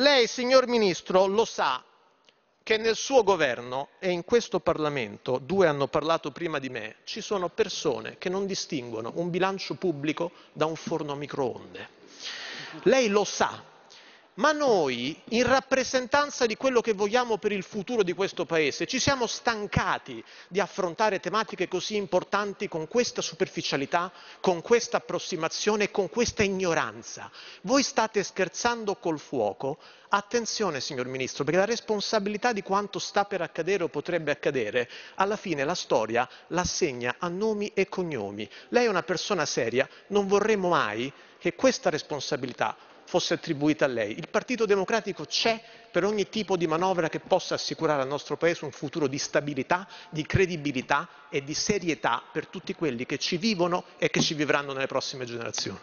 Lei, signor Ministro, lo sa che nel suo governo e in questo Parlamento, due hanno parlato prima di me, ci sono persone che non distinguono un bilancio pubblico da un forno a microonde. Lei lo sa ma noi, in rappresentanza di quello che vogliamo per il futuro di questo Paese, ci siamo stancati di affrontare tematiche così importanti con questa superficialità, con questa approssimazione e con questa ignoranza. Voi state scherzando col fuoco? Attenzione, signor Ministro, perché la responsabilità di quanto sta per accadere o potrebbe accadere, alla fine la storia l'assegna a nomi e cognomi. Lei è una persona seria, non vorremmo mai che questa responsabilità fosse attribuita a lei. Il Partito Democratico c'è per ogni tipo di manovra che possa assicurare al nostro Paese un futuro di stabilità, di credibilità e di serietà per tutti quelli che ci vivono e che ci vivranno nelle prossime generazioni.